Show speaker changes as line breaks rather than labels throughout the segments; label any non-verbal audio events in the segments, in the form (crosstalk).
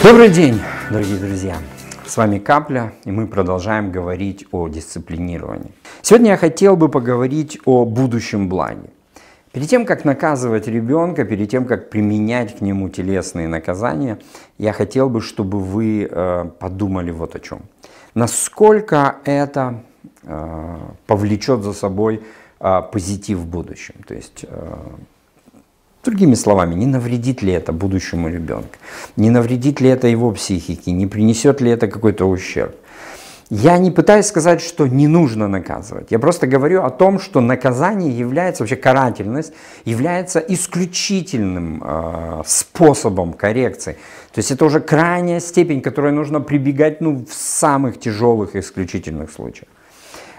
Добрый день, дорогие друзья! С вами Капля, и мы продолжаем говорить о дисциплинировании. Сегодня я хотел бы поговорить о будущем благе. Перед тем, как наказывать ребенка, перед тем, как применять к нему телесные наказания, я хотел бы, чтобы вы э, подумали вот о чем. Насколько это э, повлечет за собой э, позитив в будущем. То есть э, Другими словами, не навредит ли это будущему ребенку, не навредит ли это его психике, не принесет ли это какой-то ущерб. Я не пытаюсь сказать, что не нужно наказывать. Я просто говорю о том, что наказание является, вообще карательность, является исключительным э, способом коррекции. То есть это уже крайняя степень, к которой нужно прибегать ну, в самых тяжелых исключительных случаях.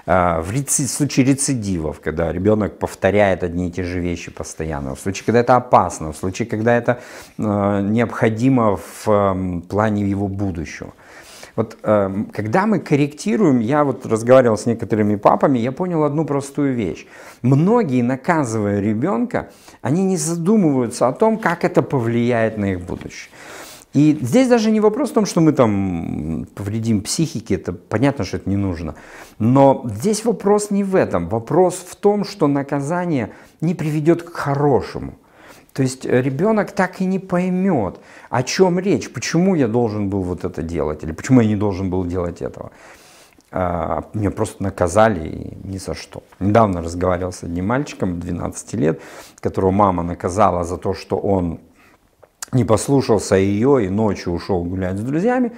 А, в случае рецидивов, когда ребенок повторяет одни и те же вещи постоянно, в случае, когда это опасно, в случае, когда это э, необходимо в эм, плане его будущего. Вот эм, когда мы корректируем, я вот разговаривал с некоторыми папами, я понял одну простую вещь. Многие, наказывая ребенка, они не задумываются о том, как это повлияет на их будущее. И здесь даже не вопрос в том, что мы там повредим психике, это понятно, что это не нужно. Но здесь вопрос не в этом. Вопрос в том, что наказание не приведет к хорошему. То есть э, ребенок так и не поймет, о чем речь, почему я должен был вот это делать, или почему я не должен был делать этого. А, меня просто наказали и ни за что. Недавно разговаривал с одним мальчиком, 12 лет, которого мама наказала за то, что он не послушался ее и ночью ушел гулять с друзьями.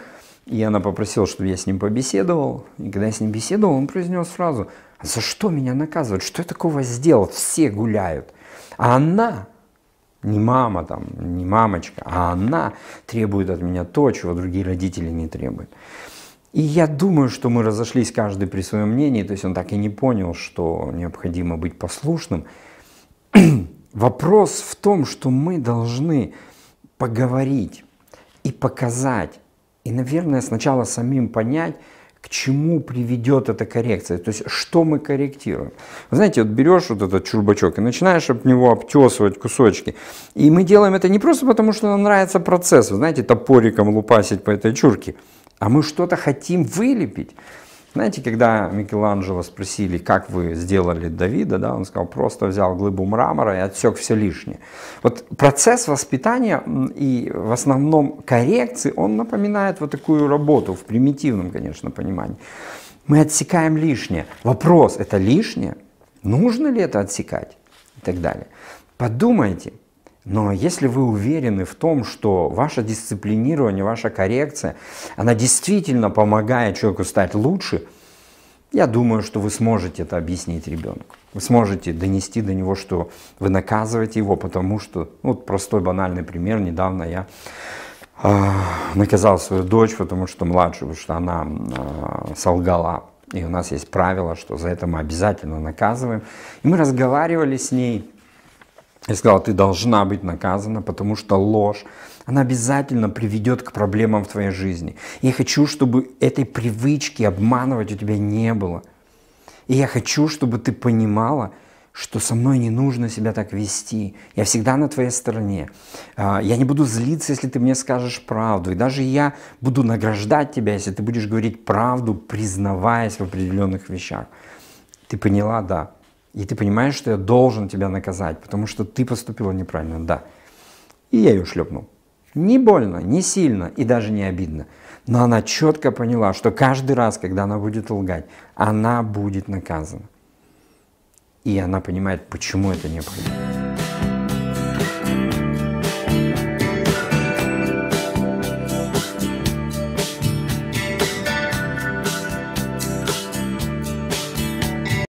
И она попросила, чтобы я с ним побеседовал. И когда я с ним беседовал, он произнес фразу, «А за что меня наказывают, что я такого сделал, все гуляют. А она, не мама там, не мамочка, а она требует от меня то, чего другие родители не требуют. И я думаю, что мы разошлись каждый при своем мнении, то есть он так и не понял, что необходимо быть послушным. (clears throat) Вопрос в том, что мы должны поговорить и показать, и, наверное, сначала самим понять, к чему приведет эта коррекция, то есть что мы корректируем. Вы знаете, вот берешь вот этот чурбачок и начинаешь об него обтесывать кусочки. И мы делаем это не просто потому, что нам нравится процесс, вы знаете, топориком лупасить по этой чурке, а мы что-то хотим вылепить. Знаете, когда Микеланджело спросили, как вы сделали Давида, да, он сказал, просто взял глыбу мрамора и отсек все лишнее. Вот процесс воспитания и в основном коррекции, он напоминает вот такую работу в примитивном, конечно, понимании. Мы отсекаем лишнее. Вопрос, это лишнее? Нужно ли это отсекать? И так далее. Подумайте, но если вы уверены в том, что ваше дисциплинирование, ваша коррекция, она действительно помогает человеку стать лучше, я думаю, что вы сможете это объяснить ребенку. Вы сможете донести до него, что вы наказываете его, потому что, ну, вот простой банальный пример, недавно я э, наказал свою дочь, потому что младшую, потому что она э, солгала. И у нас есть правило, что за это мы обязательно наказываем. И мы разговаривали с ней, я сказал, ты должна быть наказана, потому что ложь, она обязательно приведет к проблемам в твоей жизни. И я хочу, чтобы этой привычки обманывать у тебя не было. И я хочу, чтобы ты понимала, что со мной не нужно себя так вести. Я всегда на твоей стороне. А, я не буду злиться, если ты мне скажешь правду. И даже я буду награждать тебя, если ты будешь говорить правду, признаваясь в определенных вещах. Ты поняла, да? И ты понимаешь, что я должен тебя наказать, потому что ты поступила неправильно, да. И я ее шлепнул. Не больно, не сильно и даже не обидно. Но она четко поняла, что каждый раз, когда она будет лгать, она будет наказана. И она понимает, почему это необходимо.